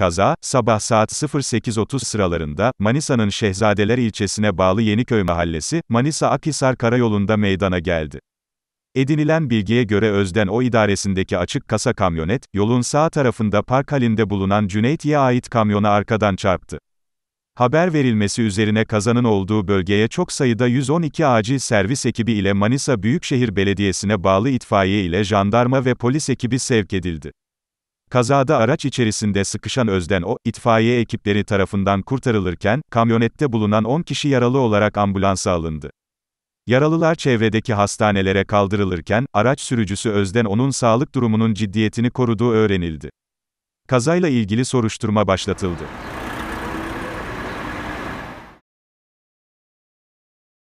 Kaza, sabah saat 08.30 sıralarında, Manisa'nın Şehzadeler ilçesine bağlı Yeniköy Mahallesi, Manisa-Akhisar Karayolu'nda meydana geldi. Edinilen bilgiye göre Özden O idaresindeki açık kasa kamyonet, yolun sağ tarafında park halinde bulunan Cüneyt'ye ait kamyona arkadan çarptı. Haber verilmesi üzerine kazanın olduğu bölgeye çok sayıda 112 acil servis ekibi ile Manisa Büyükşehir Belediyesi'ne bağlı itfaiye ile jandarma ve polis ekibi sevk edildi. Kazada araç içerisinde sıkışan Özden O, itfaiye ekipleri tarafından kurtarılırken, kamyonette bulunan 10 kişi yaralı olarak ambulansa alındı. Yaralılar çevredeki hastanelere kaldırılırken, araç sürücüsü Özden O'nun sağlık durumunun ciddiyetini koruduğu öğrenildi. Kazayla ilgili soruşturma başlatıldı.